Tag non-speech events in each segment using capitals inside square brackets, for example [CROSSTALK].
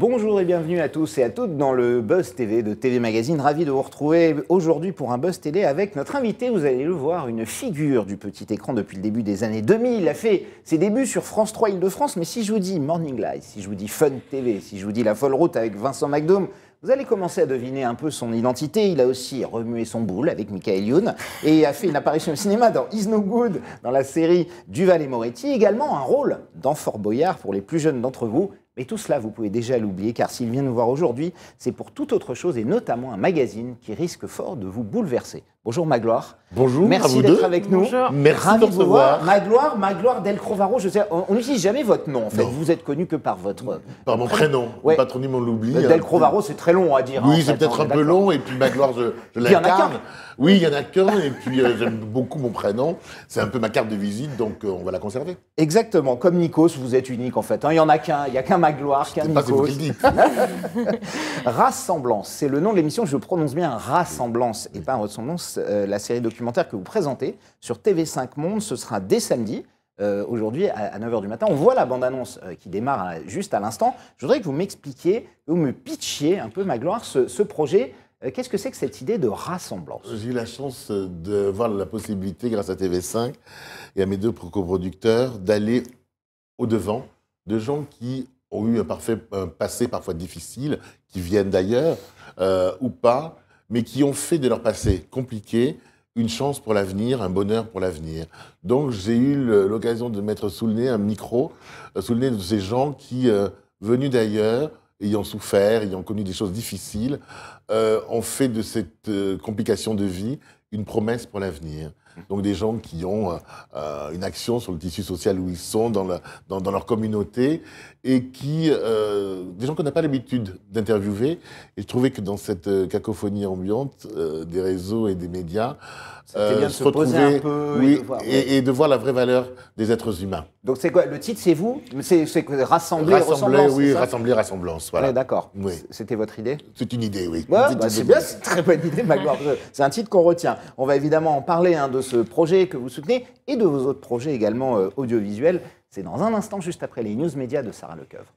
Bonjour et bienvenue à tous et à toutes dans le Buzz TV de TV Magazine. Ravi de vous retrouver aujourd'hui pour un Buzz TV avec notre invité. Vous allez le voir, une figure du petit écran depuis le début des années 2000. Il a fait ses débuts sur France 3 Île-de-France. Mais si je vous dis Morning Live, si je vous dis Fun TV, si je vous dis La Folle Route avec Vincent McDoom, vous allez commencer à deviner un peu son identité. Il a aussi remué son boule avec Michael Youn et a fait une apparition au cinéma dans Is No Good, dans la série Duval et Moretti. Également un rôle dans Fort Boyard pour les plus jeunes d'entre vous mais tout cela, vous pouvez déjà l'oublier, car s'il vient nous voir aujourd'hui, c'est pour toute autre chose, et notamment un magazine qui risque fort de vous bouleverser. Bonjour Magloire. Bonjour. Merci d'être avec nous. Bonjour. Merci de vous voir. Magloire, Magloire Del je sais, on n'utilise jamais votre nom en fait. Vous êtes connu que par votre. Par euh, mon prénom. Ouais. patronyme, on l'oublie. Euh, hein. Del Crovaro, c'est très long à dire. Oui, hein, c'est peut-être un peu long. Et puis Magloire, je, a qu'un. Oui, il y en a qu'un. Et puis euh, j'aime beaucoup mon prénom. C'est un peu ma carte de visite, donc on va la conserver. Exactement. Comme Nikos, vous êtes unique en fait. Hein. Il y n'y en a qu'un. Il n'y a qu'un Magloire, qu'un Nikos. [LAUGHS] Rassemblance, c'est le nom de l'émission. Je prononce bien Rassemblance et pas nom. Euh, la série documentaire que vous présentez sur TV5 Monde. Ce sera dès samedi. Euh, aujourd'hui à, 9h du matin. On voit la bande-annonce euh, qui démarre juste à l'instant. Je voudrais que vous m'expliquiez, que vous me pitchiez un peu, ma ce, ce projet. Qu'est-ce que c'est que cette idée de rassemblance J'ai eu la chance de voir la possibilité, grâce à TV5 et à mes deux coproducteurs, d'aller au-devant de gens qui ont eu un, parfait, un passé parfois difficile, qui viennent d'ailleurs ou pas, mais qui ont fait de leur passé compliqué une chance pour l'avenir, un bonheur pour l'avenir. Donc j'ai eu l'occasion de mettre sous le nez un micro, euh, sous le nez de ces gens qui, euh, venus d'ailleurs, ayant souffert, ayant connu des choses difficiles, euh, ont fait de cette complication de vie une promesse pour l'avenir donc des gens qui ont euh, une action sur le tissu social où ils sont, dans, la, dans, leur communauté, et qui, euh, des gens qu'on n'a pas l'habitude d'interviewer. Et je trouvais que dans cette euh, cacophonie ambiante des réseaux et des médias, bien de se, retrouver, un peu oui, et, de voir, la vraie valeur des êtres humains. Donc c'est quoi Le titre, c'est vous C'est rassembler, rassembler, oui, rassembler, ressemblance. Voilà. D'accord. C'était votre idée C'est une idée, oui. Bah, c'est bien, c'est une très bonne idée, Magloire. [LAUGHS] c'est un titre qu'on retient. On va évidemment en parler hein, de ce projet que vous soutenez et de vos autres projets également euh, audiovisuels. C'est dans un instant, juste après les news médias de Sarah Lecoeuvre.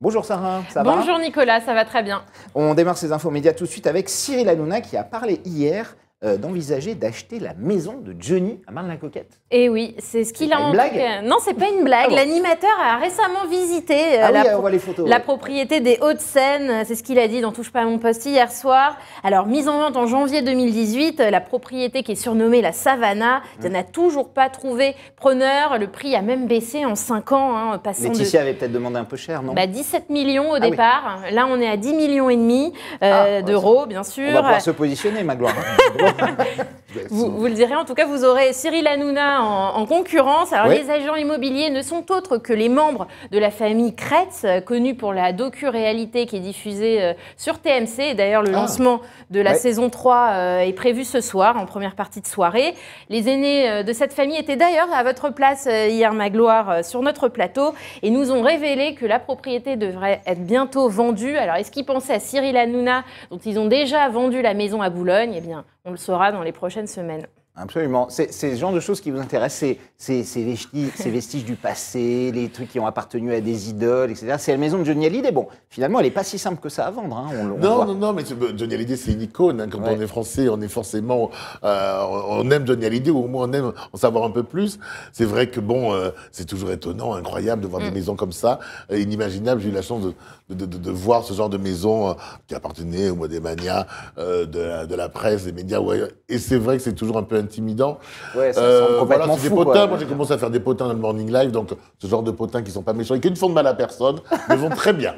Bonjour Sarah, ça va Bonjour Nicolas, ça va très bien. On démarre ces infos médias tout de suite avec Cyril Hanouna qui a parlé hier euh, d'envisager d'acheter la maison de Johnny à Marne-la-Coquette. et eh oui, c'est ce qu'il a en blague. Non, c'est pas une blague. Ah L'animateur a récemment visité la, propriété des Hauts-de-Seine. C'est ce qu'il a dit dans Touche pas à mon poste hier soir. Alors, mise en vente en janvier 2018, euh, la propriété qui est surnommée la Savannah mmh. n'a toujours pas trouvé preneur. Le prix a même baissé en 5 ans. Hein, passant Laetitia avait peut-être demandé un peu cher, non bah, 17 millions au ah départ. Là, on est à 10 millions et demi euh, ah, d'euros, bien sûr. On va pouvoir se positionner, Magloire. Hein. [LAUGHS] vous, le direz, en tout cas, vous aurez Cyril Hanouna en, concurrence. Alors, les agents immobiliers ne sont autres que les membres de la famille Kretz, euh, connue pour la docu-réalité qui est diffusée euh, sur TMC. D'ailleurs, le ah. lancement de la saison 3 euh, est prévu ce soir, en première partie de soirée. Les aînés de cette famille étaient d'ailleurs à votre place hier, Magloire, sur notre plateau, et nous ont révélé que la propriété devrait être bientôt vendue. Alors, est-ce qu'ils pensaient à Cyril Hanouna, dont ils ont déjà vendu la maison à Boulogne Eh bien, on le saura dans les prochaines semaines. Absolument. C'est ce genre de choses qui vous intéressent, c'est ces vestiges, ces [LAUGHS] vestiges du passé, les trucs qui ont appartenu à des idoles, etc. C'est la maison de Johnny Hallyday. Bon, finalement, elle n'est pas si simple que ça à vendre. Hein. non, non, non, mais Johnny Hallyday, c'est une icône. Hein. Quand on est français, on est forcément, euh, on aime Johnny Hallyday ou au moins on aime en savoir un peu plus. C'est vrai que bon, euh, c'est toujours étonnant, incroyable de voir des mm. maisons comme ça, inimaginable, J'ai eu la chance de, de, voir ce genre de maison euh, qui appartenait au mois des manias, de la presse, des médias. Et c'est vrai que c'est toujours un peu intimidant. Ouais, ça euh, des potins. Moi, j'ai commencé à faire des potins dans le morning live, donc ce genre de potins qui sont pas méchants et qui ne font de mal à personne, mais vont très bien.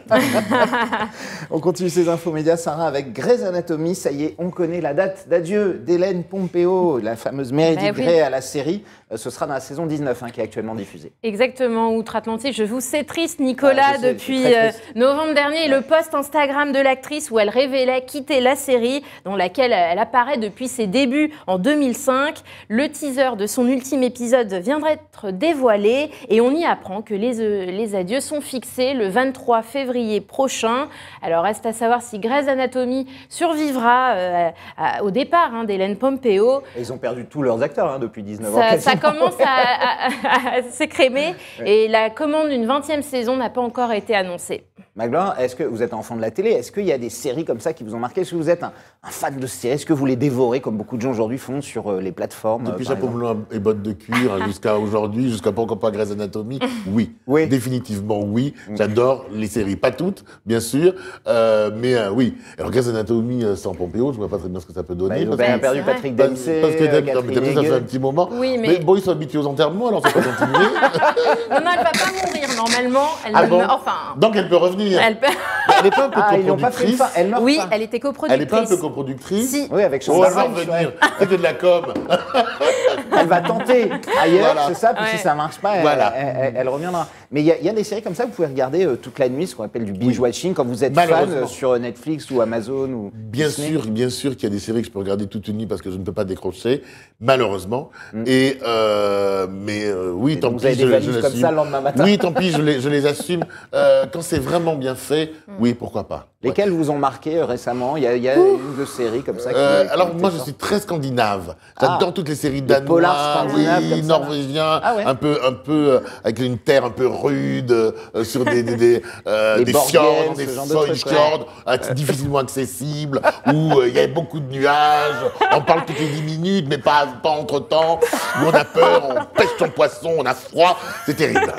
[LAUGHS] on continue ces infos médias, Sarah, avec Grey's Anatomy. Ça y est, on connaît la date d'adieu d'Hélène Pompeo, la fameuse eh ben Meredith Grey à la série. Euh, ce sera dans la saison 19 hein, qui est actuellement diffusée. Exactement, Outre-Atlantique. Je vous sais triste, ah, Nicolas, depuis euh, novembre dernier, le post Instagram de l'actrice où elle révélait quitter la série dans laquelle euh, elle apparaît depuis ses débuts en 2005. Le teaser de son ultime épisode viendrait être dévoilé et on y apprend que les, adieux sont fixés le 23 février prochain. Alors reste à savoir si Grey's Anatomy survivra au départ hein, d'Hélène Pompeo. ils ont perdu tous leurs acteurs hein, depuis 19 ans commence à, à, s'écrémer et la commande d'une 20e saison n'a pas encore été annoncée. Magloire, est-ce que vous êtes enfant de la télé Est-ce qu'il y a des séries comme ça qui vous ont marqué Est-ce que vous êtes un, fan de séries Est-ce que vous les dévorez comme beaucoup de gens aujourd'hui font sur euh, les plateformes Depuis Chapeau blanc » et Bottes de cuir hein, jusqu'à [LAUGHS] aujourd'hui, jusqu'à pourquoi pas Grey's Anatomy oui. Définitivement oui. J'adore les séries. Pas toutes, bien sûr, euh, mais euh, oui. Alors Grey's Anatomy sans Pompéo, je ne vois pas très bien ce que ça peut donner. Bah, parce a perdu Patrick Dempsey. Parce que Dempsey, ça fait un petit moment. Oui, mais... bon, ils sont habitués aux enterrements, alors ça peut [LAUGHS] continuer. non, non, elle va pas mourir normalement. Elle ah Enfin. Donc elle peut revenir. día. El peor. [LAUGHS] Elle n'est pas un peu ah, coproductrice. elle oui, elle était coproductrice. Elle n'est pas un peu coproductrice. Oui, avec Chantal. Oh, elle va de la com. [LAUGHS] elle va tenter ailleurs, c'est ça. Puis si ça ne marche pas, elle, reviendra. Mais il y, a des séries comme ça, vous pouvez regarder euh, toute la nuit, ce qu'on appelle du binge watching quand vous êtes fan euh, sur euh, Netflix ou Amazon ou. Bien sûr, bien sûr qu'il y a des séries que je peux regarder toute une nuit parce que je ne peux pas décrocher, malheureusement. Mm. Et mais oui, tant pis, vous avez des comme ça le lendemain matin. Oui, tant pis, je les assume. quand c'est vraiment bien fait, mm. Oui, pourquoi pas. Lesquelles vous ont marqué euh, récemment Il y a, il y a une séries comme ça. Euh, alors moi, je suis très scandinave. J'adore ah. toutes les séries danois, Les norvégien, ah un peu, un peu euh, avec une terre un peu rude, sur des des, des, [LAUGHS] fjords, des fjords, difficilement accessibles, où il y avait beaucoup de nuages. On parle toutes les dix minutes, mais pas, pas entre temps. Où on a peur, on pêche son poisson, on a froid. C'est terrible.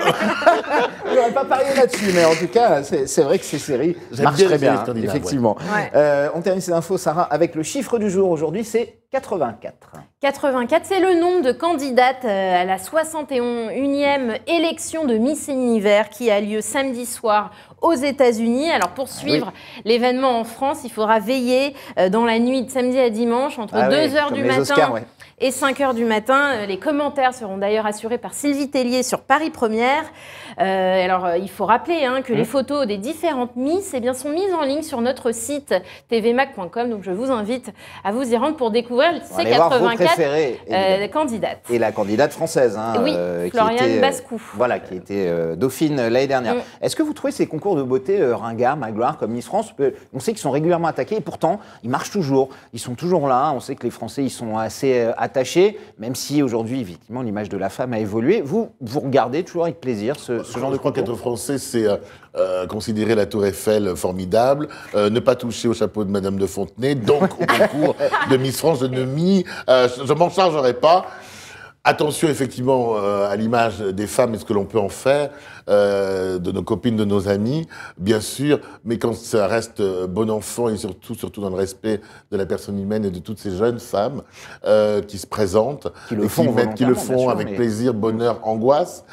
Je n'aurais [LAUGHS] pas parié là-dessus, mais en tout cas, c'est vrai que ces séries marchent très bien effectivement. Euh, on termine ces infos, Sarah, avec le chiffre du jour aujourd'hui, c'est 84. 84, c'est le nombre de candidates euh, à la 61e élection de Miss Univers qui a lieu samedi soir aux États-Unis. Alors pour ah suivre l'événement en France, il faudra veiller euh, dans la nuit de samedi à dimanche entre 2h ah du matin et 5 heures du matin. Euh, les commentaires seront d'ailleurs assurés par Sylvie Tellier sur Paris Première. Euh, alors, euh, il faut rappeler hein, que les mmh. photos des différentes Miss et eh bien, sont mises en ligne sur notre site tvmac.com. Donc, je vous invite à vous y rendre pour découvrir ces 84 euh, candidates. Et la candidate française, hein, oui, euh, Floriane Voilà, qui était dauphine l'année dernière. Mmh. Est-ce que vous trouvez ces concours de beauté ringard, magloire, comme Miss France On sait qu'ils sont régulièrement attaqués et pourtant, ils marchent toujours. Ils sont toujours là. On sait que les Français, ils sont assez attentifs attaché, même si aujourd'hui, effectivement, l'image de la femme a évolué. Vous, vous regardez toujours avec plaisir ce, genre de Je crois français, c'est euh, euh, considérer la Tour Eiffel formidable, euh, ne pas toucher au chapeau de Madame de Fontenay, donc au concours de Miss France, je ne je m'en chargerai pas. Attention effectivement à l'image des femmes et ce que l'on peut en faire. Euh, de nos copines, de nos amis, bien sûr, mais quand ça reste euh, bon enfant et surtout, surtout dans le respect de la personne humaine et de toutes ces jeunes femmes euh, qui se présentent, qui le font, qui le font avec plaisir, bonheur, angoisse,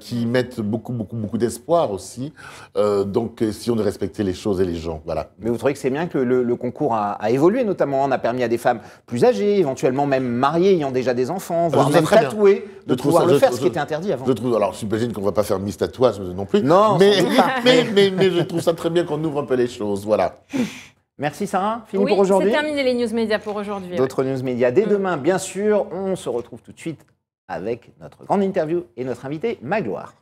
qui mettent beaucoup, beaucoup, beaucoup d'espoir aussi. donc, si on respectait les choses et les gens, voilà. Mais vous trouvez que c'est bien que le, concours a, évolué, notamment, hein, on a permis à des femmes plus âgées, éventuellement même mariées, ayant déjà des enfants, voire même tatouées, de pouvoir le faire, ce qui était interdit avant. Je trouve, alors, j'imagine qu'on va pas faire tatouage non plus. Non, [LAUGHS] mais, je trouve ça très bien qu'on ouvre un peu les choses. Voilà. Merci Sarah, fini pour aujourd'hui. C'est terminé les news médias pour aujourd'hui. D'autres news médias dès mm. demain, bien sûr. On se retrouve tout de suite avec notre grande interview et notre invité Magloire.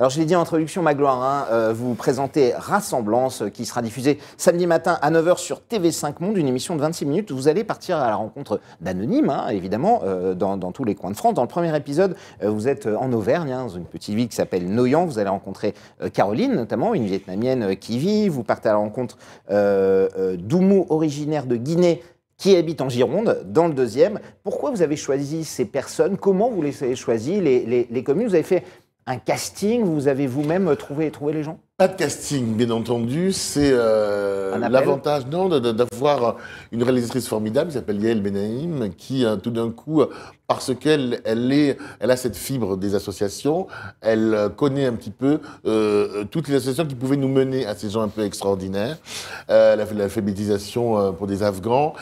Alors je l'ai dit en introduction, Magloire, hein, euh, vous présentez Rassemblance euh, qui sera diffusée samedi matin à 9h sur TV5 Monde, une émission de 26 minutes. Vous allez partir à la rencontre d'anonymes, hein, évidemment, euh, dans, tous les coins de France. Dans le premier épisode, vous êtes en Auvergne, hein, dans une petite ville qui s'appelle Noyant. Vous allez rencontrer Caroline, notamment, une Vietnamienne qui vit. Vous partez à la rencontre d'Oumu, originaire de Guinée, qui habite en Gironde, dans le deuxième. Pourquoi vous avez choisi ces personnes Comment vous les avez choisies les, les communes Vous avez fait un casting Vous avez vous-même euh, trouvé, trouvé les gens Pas de casting, bien entendu. C'est euh, l'avantage d'avoir une réalisatrice formidable qui s'appelle Yael Benaïm, qui euh, tout d'un coup parce qu'elle elle est, elle a cette fibre des associations, elle euh, connaît un petit peu euh, euh, toutes les associations qui pouvaient nous mener à ces gens un peu extraordinaires. elle a l'alphabétisation pour des Afghans.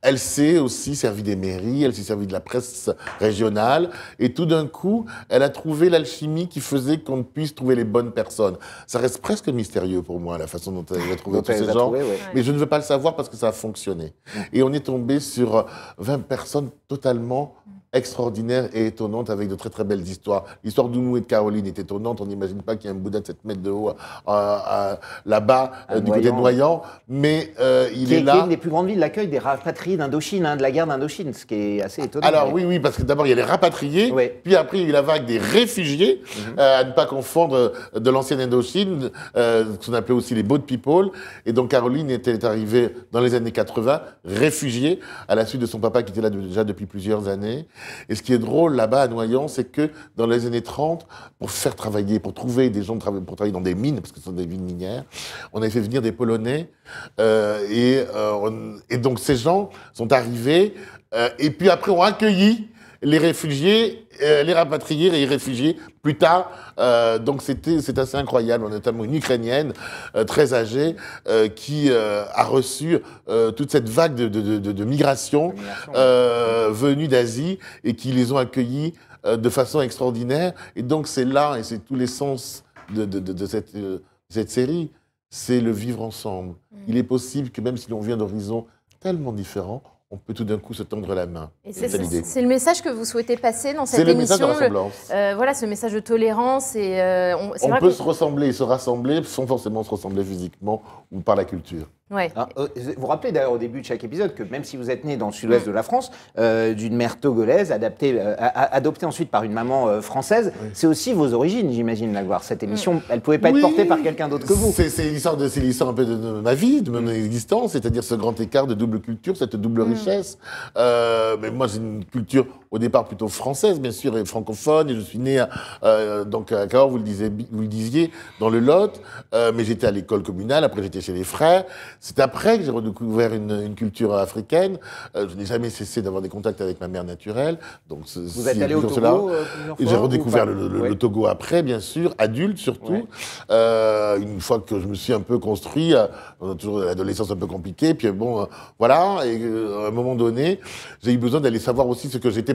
Elle s'est aussi servie des mairies, elle s'est servie de la presse régionale, et tout d'un coup, elle a trouvé l'alchimie qui faisait qu'on puisse trouver les bonnes personnes. Ça reste presque mystérieux pour moi la façon dont elle a trouvé tous ces gens, mais je ne veux pas le savoir parce que ça a fonctionné. Et on est tombé sur 20 personnes totalement extraordinaire et étonnante avec de très très belles histoires. L'histoire d'Ounou et de Caroline est étonnante. On n'imagine pas qu'il y a un Bouddha de 7 mètres de haut euh, euh, là-bas, euh, du côté Noyant. Mais il est, là. Qui est une des plus grandes villes, d'accueil des rapatriés d'Indochine, hein, de la guerre d'Indochine, ce qui est assez étonnant. Alors oui, oui, parce que d'abord il y a les rapatriés, puis après il y a la vague des réfugiés, mhm. à ne pas confondre de l'ancienne Indochine, ce qu'on appelait aussi les boat people. Et donc Caroline était arrivée dans les années 80, réfugiée, à la suite de son papa qui était là déjà depuis plusieurs années. Et ce qui est drôle là-bas à Noyant, c'est que dans les années 30, pour faire travailler, pour trouver des gens pour travailler dans des mines, parce que ce sont des villes minières, on avait fait venir des Polonais. Euh, euh, et, donc ces gens sont arrivés, euh, et puis après ont accueilli les réfugiés, euh, les rapatriés et les réfugiés plus tard. Euh, donc c'était c'est assez incroyable, notamment une Ukrainienne euh, très âgée qui a reçu toute cette vague de, de, de, migration, venue d'Asie et qui les ont accueillis de façon extraordinaire. Et donc c'est là et c'est tout l'essence de, cette, série, c'est le vivre ensemble. Mm. Il est possible que même si l'on vient d'horizons tellement différents, on peut tout d'un coup se tendre la main. C'est le message que vous souhaitez passer dans cette émission. C'est le message de euh, voilà, ce message de tolérance. Et, euh, on, peut se ressembler et se rassembler sans forcément se ressembler physiquement ou par la culture. Ah, euh, vous rappelez d'ailleurs au début de chaque épisode que même si vous êtes né dans le sud-ouest mm. de la France, euh, d'une mère togolaise euh, adoptée ensuite par une maman française, c'est aussi vos origines, j'imagine, la Cette émission, mm. elle ne pouvait pas être portée par quelqu'un d'autre que vous. C'est l'histoire un peu de, ma vie, de mon existence, c'est-à-dire ce grand écart de double culture, cette double mm. richesse. mais moi, j'ai une culture au départ plutôt française, bien sûr, et francophone. Et je suis né à, donc à Cahors, vous le, disiez, vous le disiez, dans le Lot. mais j'étais à l'école communale, après j'étais chez les frères. C'est après que j'ai redécouvert une, culture africaine. Euh, je n'ai jamais cessé d'avoir des contacts avec ma mère naturelle. Donc, Vous êtes allé au Togo euh, J'ai redécouvert le, Togo après, bien sûr, adulte surtout. Euh, une fois que je me suis un peu construit, on a toujours l'adolescence un peu compliquée. Puis bon, voilà. Et à un moment donné, j'ai eu besoin d'aller savoir aussi ce que j'étais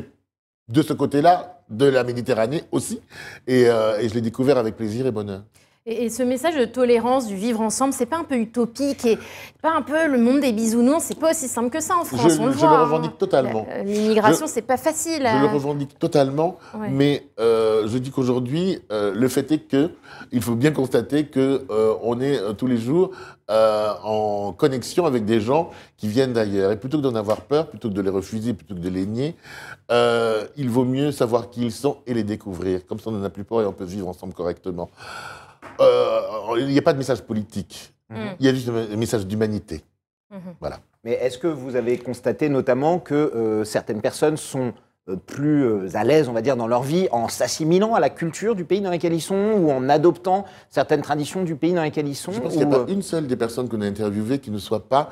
de ce côté-là de la Méditerranée aussi. Et, et je l'ai découvert avec plaisir et bonheur. Et, ce message de tolérance, du vivre ensemble, c'est pas un peu utopique et pas un peu le monde des bisounours C'est pas aussi simple que ça en France. Je, le, hein. revendique totalement. L'immigration, c'est pas facile. Je le euh. revendique totalement, mais euh, je dis qu'aujourd'hui, euh, le fait est que il faut bien constater que on est tous les jours en connexion avec des gens qui viennent d'ailleurs. Et plutôt que d'en avoir peur, plutôt que de les refuser, plutôt que de les nier, il vaut mieux savoir qui ils sont et les découvrir. Comme ça, on n'en a plus peur et on peut vivre ensemble correctement. Euh, il n'y a pas de message politique. Mmh. Mmh. Il y a juste un message d'humanité. Mmh. Voilà. Mais est-ce que vous avez constaté notamment que euh, certaines personnes sont euh, plus à l'aise, on va dire, dans leur vie en s'assimilant à la culture du pays dans lequel ils sont ou en adoptant certaines traditions du pays dans lequel ils sont Je pense qu'il n'y a pas une seule des personnes qu'on a interviewées qui ne soit pas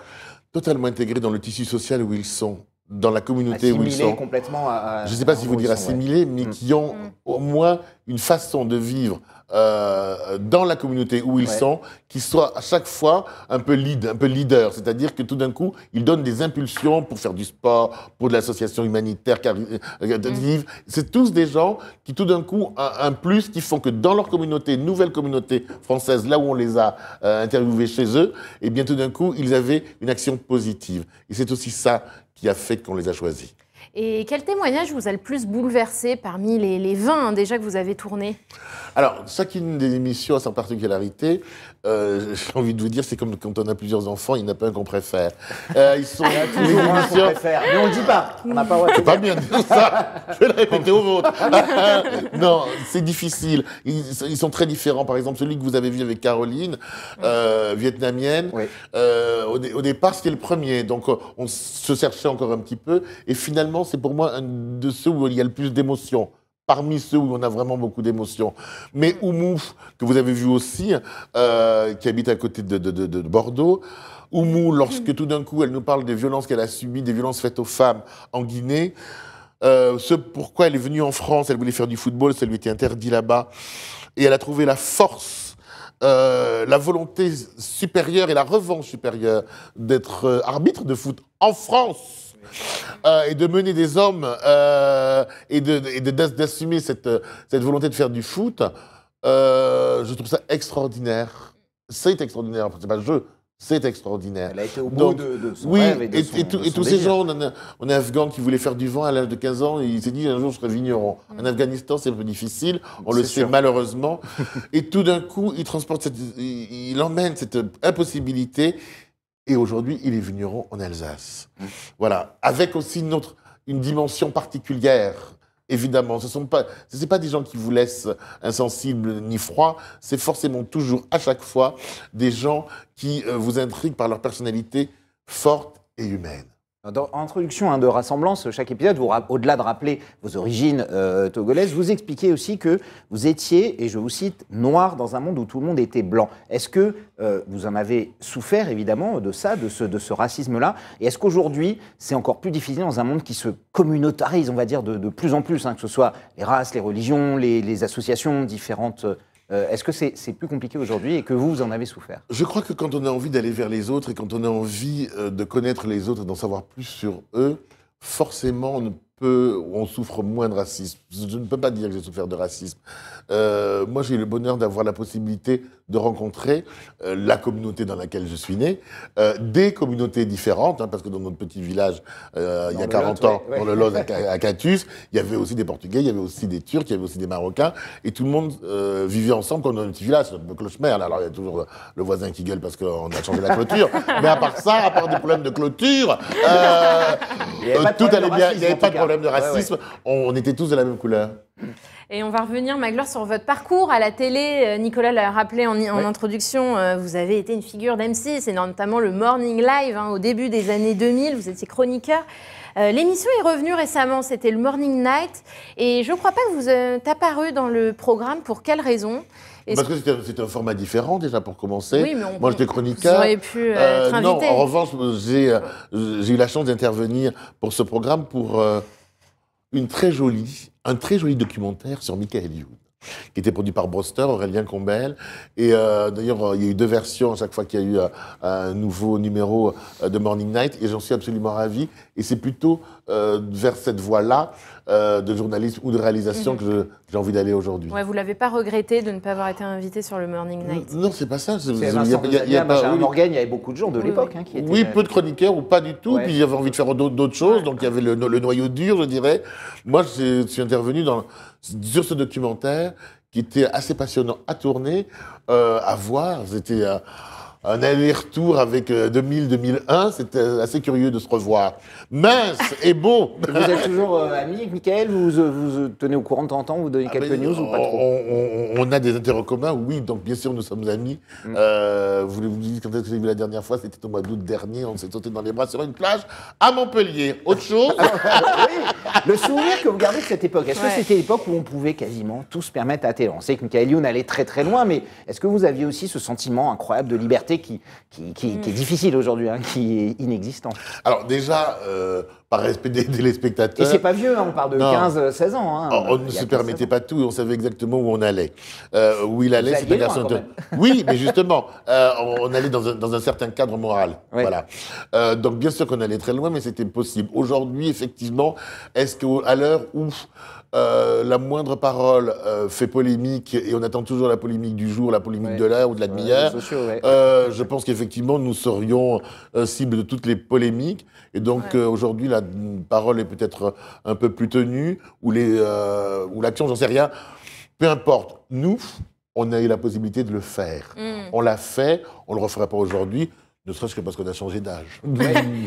totalement intégrée dans le tissu social où ils sont dans la communauté où ils sont. complètement Je ne sais pas si vous dire assimilée, mais qui ont au moins une façon de vivre euh, dans la communauté où ils sont, qui soient à chaque fois un peu lead, un peu leader. C'est-à-dire que tout d'un coup, ils donnent des impulsions pour faire du sport, pour de l'association humanitaire caritative. Euh, mm. vivre C'est tous des gens qui tout d'un coup un plus qui font que dans leur communauté, nouvelle communauté française, là où on les a euh, interviewés chez eux, et eh bien tout d'un coup, ils avaient une action positive. Et c'est aussi ça qui a fait qu'on les a choisis. Et quel témoignage vous a le plus bouleversé parmi les, les 20 hein, déjà que vous avez tourné Alors, chacune des émissions a sa particularité. Euh, j'ai envie de vous dire, c'est comme quand on a plusieurs enfants, il n'y en a pas un qu'on préfère. Euh, ils sont [LAUGHS] tous les émissions. préfère. Mais on ne dit pas. On pas pas bien de dire ça. Je vais le répéter au vôtre. [LAUGHS] non, c'est difficile. Ils, sont très différents. Par exemple, celui que vous avez vu avec Caroline, euh, vietnamienne, euh, au, au départ, c'était le premier. Donc, on se cherchait encore un petit peu. Et finalement, c'est pour moi un de ceux où il y a le plus d'émotions parmi ceux où on a vraiment beaucoup d'émotions. Mais Oumouf, que vous avez vu aussi, euh, qui habite à côté de, Bordeaux, Oumou, mhm. lorsque tout d'un coup elle nous parle des violences qu'elle a subies, des violences faites aux femmes en Guinée, euh, ce pourquoi elle est venue en France, elle voulait faire du football, ça lui était interdit là-bas, et elle a trouvé la force euh, la volonté supérieure et la revanche supérieure d'être arbitre de foot en France. Euh, et de mener des hommes euh, et d'assumer de, d'assumer cette, cette, volonté de faire du foot, euh, je trouve ça extraordinaire. C'est extraordinaire, enfin, c'est pas le jeu, c'est extraordinaire. Elle a été au bout de, son oui, rêve et tous ces gens, on a, afghans un Afghan qui voulait faire du vent à l'âge de 15 ans, et il s'est dit un jour je serai vigneron. En mm. Afghanistan, c'est un peu difficile, on le sait malheureusement. [LAUGHS] et tout d'un coup, il transporte, cette, il, emmène cette impossibilité et aujourd'hui, ils est en Alsace. Voilà. Avec aussi une dimension particulière. Évidemment, ce ne pas, sont pas des gens qui vous laissent insensibles ni froids. C'est forcément toujours, à chaque fois, des gens qui euh, vous intriguent par leur personnalité forte et humaine. Dans introduction hein, de Rassemblance, chaque épisode, au-delà de rappeler vos origines euh, togolaises, vous expliquez aussi que vous étiez, et je vous cite, noir dans un monde où tout le monde était blanc. Est-ce que euh, vous en avez souffert, évidemment, de ça, de ce, de ce racisme-là Et est-ce qu'aujourd'hui, c'est encore plus difficile dans un monde qui se communautarise, on va dire, de, de plus en plus, hein, que ce soit les races, les religions, les, les associations, différentes euh, euh, est-ce que c'est plus compliqué aujourd'hui et que vous, vous en avez souffert Je crois que quand on a envie d'aller vers les autres et quand on a envie euh, de connaître les autres et d'en savoir plus sur eux, forcément on peut, on souffre moins de racisme. Je ne peux pas dire que j'ai souffert de racisme. Euh, moi, j'ai eu le bonheur d'avoir la possibilité de rencontrer euh, la communauté dans laquelle je suis né, euh, des communautés différentes, hein, parce que dans notre petit village, euh, il y a 40 ans, dans le Los à, Catus, il y avait aussi des Portugais, il y avait aussi des Turcs, il y avait aussi des Marocains, et tout le monde vivait ensemble comme dans un petit village, notre cloche mère Alors il y a toujours le voisin qui gueule parce qu'on a changé la clôture, mais à part ça, à part des problèmes de clôture, [LAUGHS] tout allait bien, il n'y avait, pas de, problème de racisme, on était tous de la même couleur. Et on va revenir, Magloire, sur votre parcours à la télé. Euh, Nicolas l'a rappelé en, introduction, euh, vous avez été une figure d'MC, c'est notamment le Morning Live hein, au début des années 2000, vous étiez chroniqueur. Euh, l'émission est revenue récemment, c'était le Morning Night, et je ne crois pas que vous êtes apparu dans le programme, pour quelle raison parce que c'est un format différent déjà pour commencer. Moi j'étais chroniqueur. Vous auriez pu être invité. Non, en revanche, j'ai eu la chance d'intervenir pour ce programme pour une très jolie, un très joli documentaire sur Michael Youn qui était produit par Broster, Aurélien Combel. Et euh, d'ailleurs, euh, il y a eu deux versions à chaque fois qu'il y a eu euh, un nouveau numéro euh, de Morning Night, et j'en suis absolument ravi. Et c'est plutôt vers cette voie-là euh, de journalisme ou de réalisation mhm. que j'ai envie d'aller aujourd'hui. Ouais, vous l'avez pas regretté de ne pas avoir été invité sur le Morning Night Non, c'est pas ça. Il y, a, il y avait beaucoup de gens de l'époque. Oui. Hein, qui étaient, oui, peu de chroniqueurs ou pas du tout. il Puis avait envie de faire d'autres choses. Donc il y avait le, noyau dur, je dirais. Moi, je suis intervenu dans, sur ce documentaire qui était assez passionnant à tourner, euh, à voir. C'était euh, un aller-retour avec 2000-2001, euh, c'était euh, assez curieux de se revoir. Mince [LAUGHS] et beau Vous êtes toujours euh, amis avec Michael vous, vous tenez au courant de temps en temps Vous donnez ah, quelques news ou pas trop on, a des intérêts communs, oui, donc bien sûr nous sommes amis. Mm. Vous voulez vous dire quand est-ce que j'ai vu la dernière fois C'était au mois d'août dernier, on s'est sauté dans les bras sur une plage à Montpellier. Autre chose ah, bah, bah, oui, Le souvenir que vous gardez de cette époque, est-ce que c'était l'époque où on pouvait quasiment tous se permettre à télé On sait que Michael Youn allait très très loin, mais est-ce que vous aviez aussi ce sentiment incroyable de liberté qui, qui, qui, est mm. difficile aujourd'hui, hein, qui est inexistant. Alors déjà, euh, par respect des téléspectateurs... Et c'est pas vieux, hein, on parle de 15-16 ans. on, hein, oh, oh, ne se permettait pas tout, on savait exactement où on allait. Euh, où il allait, c'était un garçon de... [LAUGHS] Oui, mais justement, euh, on, allait dans un, dans un, certain cadre moral. Voilà. donc bien sûr qu'on allait très loin, mais c'était possible. Aujourd'hui, effectivement, est-ce qu'à l'heure où... Euh, la moindre parole euh, fait polémique et on attend toujours la polémique du jour, la polémique de l'heure ou de la demi-heure. Euh, je pense qu'effectivement, nous serions cible de toutes les polémiques. Et donc aujourd'hui, la parole est peut-être un peu plus tenue ou l'action, j'en sais rien. Peu importe. Nous, on a eu la possibilité de le faire. Mm. On l'a fait, on ne le refera pas aujourd'hui ne serait-ce que parce qu'on a changé d'âge. [LAUGHS]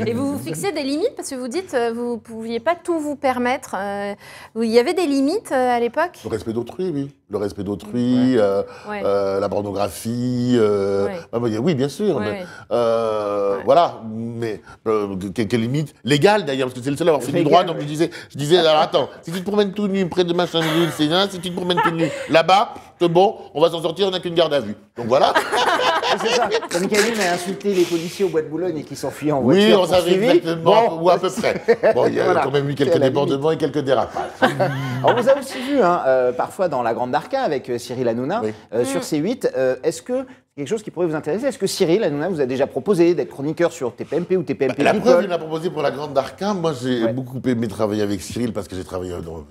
et vous vous fixez des limites parce que vous dites euh, vous ne pouviez pas tout vous permettre. Euh, il y avait des limites euh, à l'époque Le respect d'autrui, oui. Le respect d'autrui, la pornographie. Ah, bah, oui, bien sûr. voilà, mais quelles limites Légales d'ailleurs, parce que c'est le seul à avoir fait du droit. Donc je disais, je disais alors attends, si tu te promènes tout nu près de machin de c'est un. Si tu te promènes tout nu là-bas, bon, on va s'en sortir, on n'a qu'une garde à vue. Donc voilà. [LAUGHS] c'est ça. Comme Camille a insulté les policiers au bois de Boulogne et qui s'enfuient en voiture. Oui, on savait exactement, ou à peu près. Bon, il y a quand même eu quelques débordements et quelques dérapages. on vous a aussi vu, hein, euh, parfois dans La Grande d'Arca, avec euh, Cyril Hanouna, euh, sur mm. C8. Est-ce que quelque chose qui pourrait vous intéresser. Est-ce que Cyril Hanouna vous a déjà proposé d'être chroniqueur sur TPMP ou TPMP La preuve, il m'a proposé pour la Grande d'Arca. Moi, j'ai beaucoup aimé travailler avec Cyril parce que j'ai travaillé dans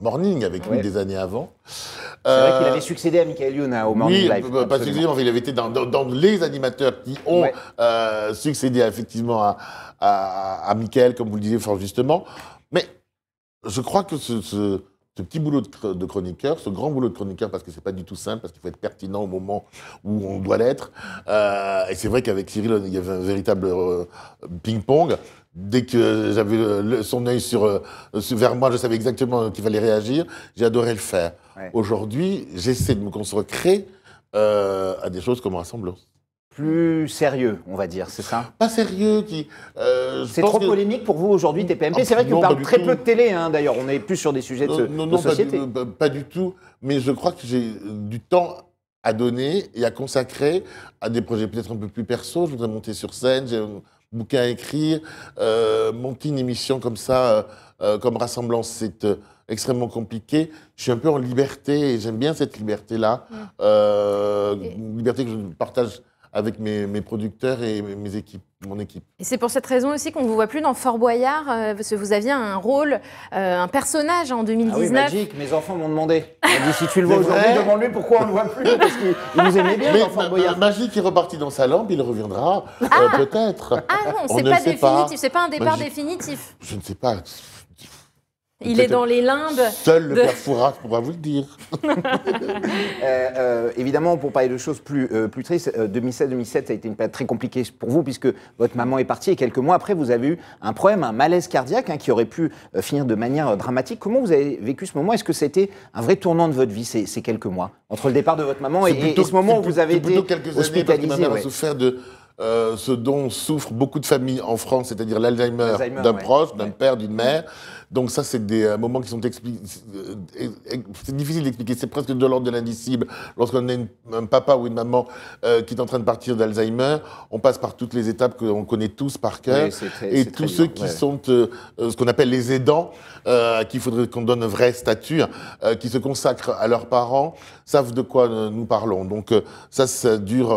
Morning avec lui des années avant. C'est vrai qu'il euh, avait succédé à Michael Youn hein, au Morning oui, Live. Euh, pas il avait été dans, les animateurs qui ont euh, succédé effectivement à, à, Michael, comme vous le disiez fort justement. Mais je crois que ce ce petit boulot de chroniqueur, ce grand boulot de chroniqueur, parce que c'est pas du tout simple, parce qu'il faut être pertinent au moment où on doit l'être. Euh, et c'est vrai qu'avec Cyril, il y avait un véritable euh, ping-pong. Dès que j'avais son œil euh, sur, vers moi, je savais exactement qu'il allait réagir. J'ai adoré le faire. Aujourd'hui, j'essaie de me consacrer euh, à des choses comme Rassemblement plus sérieux, on va dire, c'est ça Pas sérieux, qui. Euh, c'est trop polémique pour vous aujourd'hui des PMP c'est vrai qu'on ah, parle très peu de télé, hein, d'ailleurs. On est plus sur des sujets de, non, non, société. Euh, pas du, tout. Mais je crois que j'ai du temps à donner et à consacrer à des projets peut-être un peu plus perso. Je voudrais monter sur scène, j'ai un bouquin à écrire, euh, monter une émission comme ça, comme Rassemblance, c'est extrêmement compliqué. Je suis un peu en liberté et j'aime bien cette liberté-là, ah. liberté que je partage avec mes, mes producteurs et mes équipes, mon équipe. Et c'est pour cette raison aussi qu'on ne vous voit plus dans Fort Boyard, euh, parce que vous aviez un rôle, euh, un personnage en 2019. Ah oui, magique, mes enfants m'ont demandé. dit si tu le vois aujourd'hui demande lui, pourquoi on ne le voit plus Parce qu'il nous aimait bien Mais dans Fort Boyard. Magique est reparti dans sa lampe, il reviendra ah euh, peut-être. Ah non, c'est pas définitif, c'est pas un départ définitif. Je ne sais pas. Il est dans les limbes. Seul le père Fourac pourra vous le dire. [LAUGHS] Euh, euh, évidemment, pour parler de choses plus, euh, plus tristes, 2016-2017, ça a été une période très compliquée pour vous, puisque votre maman est partie et quelques mois après, vous avez eu un problème, un malaise cardiaque hein, qui aurait pu finir de manière dramatique. Comment vous avez vécu ce moment Est-ce que c'était un vrai tournant de votre vie, ces, quelques mois Entre le départ de votre maman et, plutôt, ce moment où vous avez été hospitalisé, de euh, ce dont souffrent beaucoup de familles en France, c'est-à-dire l'Alzheimer d'un proche, d'un père, d'une mère. Donc ça, c'est des euh, moments qui sont difficiles euh, c'est difficile d'expliquer, c'est presque de l'ordre de l'indicible. Lorsqu'on a un papa ou une maman qui est en train de partir d'Alzheimer, on passe par toutes les étapes qu'on connaît tous par cœur, et tous ceux qui sont ce qu'on appelle les aidants, à qui il faudrait qu'on donne une vraie stature, qui se consacrent à leurs parents, savent de quoi nous parlons. Donc ça, ça dure,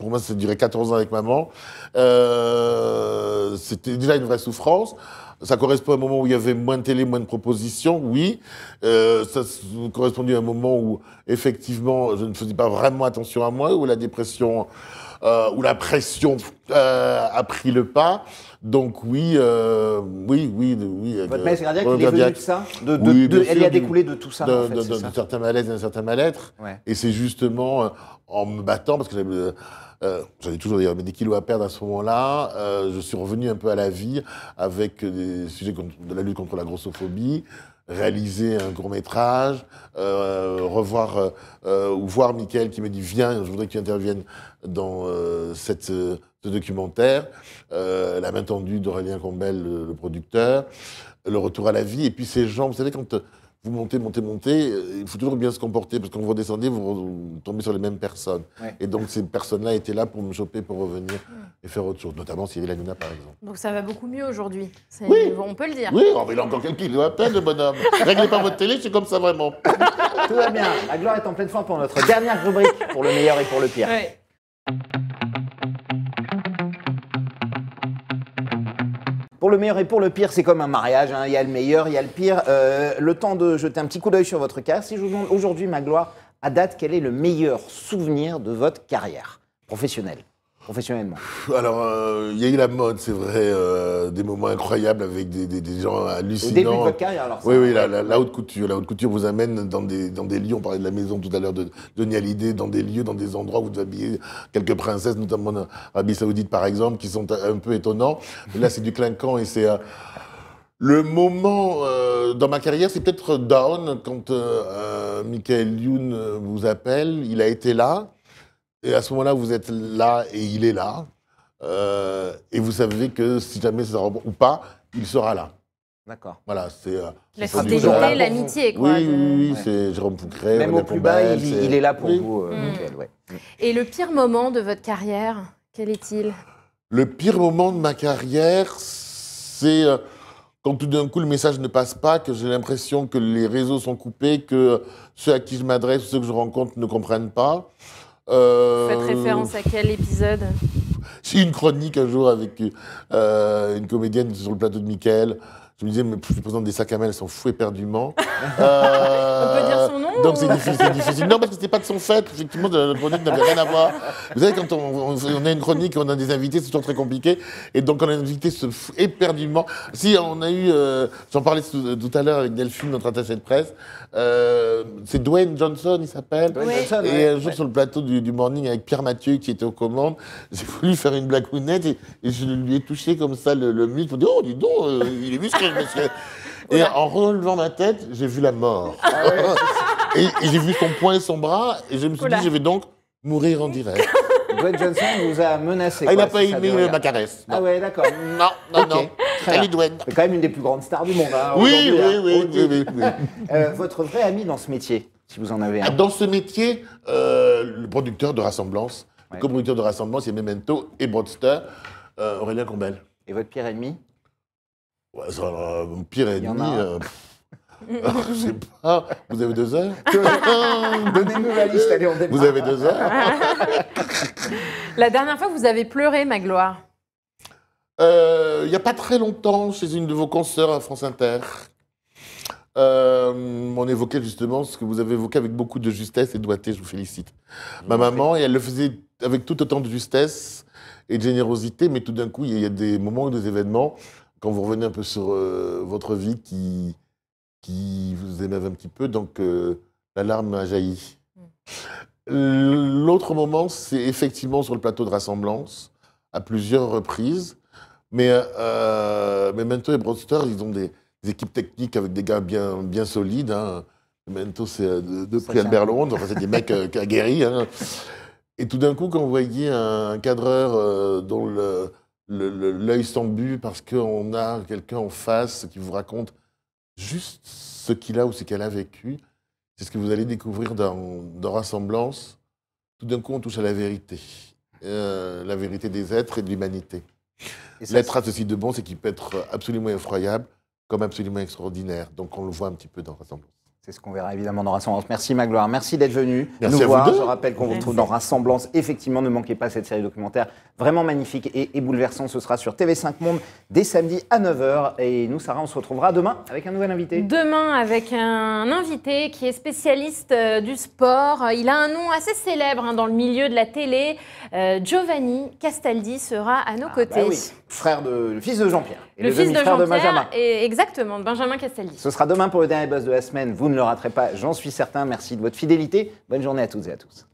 pour moi, ça durait quatre 14 ans avec maman. Euh, c'était déjà une vraie souffrance. Ça correspond à un moment où il y avait moins de télé, moins de propositions, oui. Euh, ça correspondait à un moment où, effectivement, je ne faisais pas vraiment attention à moi, où la dépression, euh, où la pression a pris le pas. Donc oui, euh, oui, oui, oui. Votre malaise cardiaque, est venu de ça de, de, a découlé de tout ça, en fait, D'un certain malaise, d'un certain mal-être. Et c'est justement euh, en me battant, parce que j'avais euh, toujours dire, des kilos à perdre à ce moment-là, je suis revenu un peu à la vie avec des sujets de la lutte contre la grossophobie, réaliser un court métrage, euh, revoir euh, euh, ou voir Mickaël qui me dit viens, je voudrais que tu interviennes dans cette, ce documentaire, la main tendue d'Aurélien Combel, le, le, producteur, le retour à la vie, et puis ces gens, vous savez quand vous montez, montez, montez, euh, il faut toujours bien se comporter, parce que quand vous redescendez, vous, tombez sur les mêmes personnes. Et donc ces personnes-là étaient là pour me choper, pour revenir et faire autre chose, notamment la Hanouna, par exemple. Donc ça va beaucoup mieux aujourd'hui, oui. on peut le dire. Oui, oh, il y a encore quelqu'un, il doit à peine, le bonhomme. Réglez pas votre télé, c'est comme ça vraiment. Tout va bien, la gloire est en pleine forme pour notre dernière rubrique, pour le meilleur et pour le pire. Pour le meilleur et pour le pire, c'est comme un mariage. Hein. Il y a le meilleur, il y a le pire. Euh, le temps de jeter un petit coup d'œil sur votre carrière. Si je vous demande aujourd'hui, gloire, à date, quel est le meilleur souvenir de votre carrière professionnelle professionnellement Alors, euh, il y a eu la mode, c'est vrai, euh, des moments incroyables avec des, gens hallucinants. Au début de votre carrière, alors Oui, oui, euh, la, haute couture. La haute couture vous amène dans des, dans des lieux, on parlait de la maison tout à l'heure de, de Hallyday, dans des lieux, dans des endroits où vous habillez quelques princesses, notamment en Arabie Saoudite par exemple, qui sont un peu étonnants. Là, c'est du clinquant et c'est. le moment dans ma carrière, c'est peut-être down quand Michael Youn vous appelle. Il a été là. Et à ce moment-là, vous êtes là et il est là. Euh, et vous savez que si jamais ça ou pas, il sera là. D'accord. Voilà, c'est. Euh, la fidélité, l'amitié, quoi. Oui, oui, oui, c'est Jérôme Foucret. Même au plus bas, il, est... là pour vous, euh, mm. mm. Et le pire moment de votre carrière, quel est-il Le pire moment de ma carrière, c'est quand tout d'un coup le message ne passe pas, que j'ai l'impression que les réseaux sont coupés, que ceux à qui je m'adresse, ceux que je rencontre ne comprennent pas. Vous Faites euh, référence à quel épisode C'est une chronique un jour avec euh, une comédienne sur le plateau de Michael. Je me disais, mais je présente des sacs à main, elles sont fous éperdument. [LAUGHS] On peut dire euh, son nom Donc c'est difficile, Non, parce que c'était pas de son fait. Effectivement, le produit n'avait rien à voir. Vous savez, quand on, a une chronique, on a des invités, c'est toujours très compliqué. Et donc, on a invité se éperdument. Si, on a eu, euh, j'en parlais euh, tout, à l'heure avec Delphine, notre attaché de presse. c'est Dwayne Johnson, il s'appelle. Johnson. Et un jour, sur le plateau du, morning avec Pierre Mathieu, qui était aux commandes, [LAUGHS] j'ai voulu faire une blague et, et, je lui ai touché comme ça le, le muscle. Je me oh, dis donc, il est musclé. [LAUGHS] Et en relevant ma tête, j'ai vu la mort. Ah [LAUGHS] et, j'ai vu son poing et son bras, et je me suis dit, je vais donc mourir en direct. [LAUGHS] Dwayne Johnson vous a menacé. Ah, il n'a pas aimé ma caresse. Ah ouais, d'accord. Non, non, non. Salut Dwayne. C'est quand même une des plus grandes stars du monde. Hein, oui, oui, oui, oui, euh, votre vrai ami dans ce métier, si vous en avez un. Ah, dans ce métier, euh, le producteur de Rassemblance, le coproducteur de Rassemblance, c'est Memento et Broadster, euh, Aurélien Combel. Et votre pire ennemi Ouais, pire ennemi. Euh, je sais pas. Vous avez deux heures [LAUGHS] Donnez-nous la liste, allez, on Vous avez deux heures [LAUGHS] La dernière fois, vous avez pleuré, ma gloire euh, ?– Il euh, n'y a pas très longtemps, chez une de vos consoeurs à France Inter, euh, on évoquait justement ce que vous avez évoqué avec beaucoup de justesse et doigté, je vous félicite. Ma maman, et elle le faisait avec tout autant de justesse et de générosité, mais tout d'un coup, il y a des moments ou des événements quand vous revenez un peu sur euh, votre vie qui, qui vous émeuve un petit peu, donc euh, l'alarme a jailli. Mm. L'autre moment, c'est effectivement sur le plateau de Rassemblance, à plusieurs reprises. Mais, euh, euh maintenant et Broadster, ils ont des, équipes techniques avec des gars bien, bien solides. Hein. c'est de prix Albert enfin, c'est des mecs aguerris. guéri. Hein. Et tout d'un coup, quand vous voyez un cadreur dont le l'œil sans but parce qu'on a quelqu'un en face qui vous raconte juste ce qu'il a ou ce qu'elle a vécu. C'est ce que vous allez découvrir dans, Rassemblance. Tout d'un coup, on touche à la vérité, euh, la vérité des êtres et de l'humanité. L'être a ceci de bon, c'est qu'il peut être absolument effroyable comme absolument extraordinaire. Donc on le voit un petit peu dans Rassemblance. C'est ce qu'on verra évidemment dans Rassemblance. Merci Magloire, merci d'être venu merci nous voir. Vous Je rappelle qu'on vous retrouve dans Rassemblance. Effectivement, ne manquez pas cette série documentaire vraiment magnifique et, bouleversante. Ce sera sur TV5 Monde dès samedi à 9h. Et nous, Sarah, on se retrouvera demain avec un nouvel invité. Demain avec un invité qui est spécialiste euh, du sport. Il a un nom assez célèbre hein, dans le milieu de la télé. Euh, Giovanni Castaldi sera à nos ah, côtés. Bah oui. Frère de, le fils de Jean-Pierre. le, fils de Jean-Pierre. Et exactement, Benjamin Castaldi. Ce sera demain pour le dernier buzz de la semaine ne le raterez pas, j'en suis certain. Merci de votre fidélité. Bonne journée à toutes et à tous.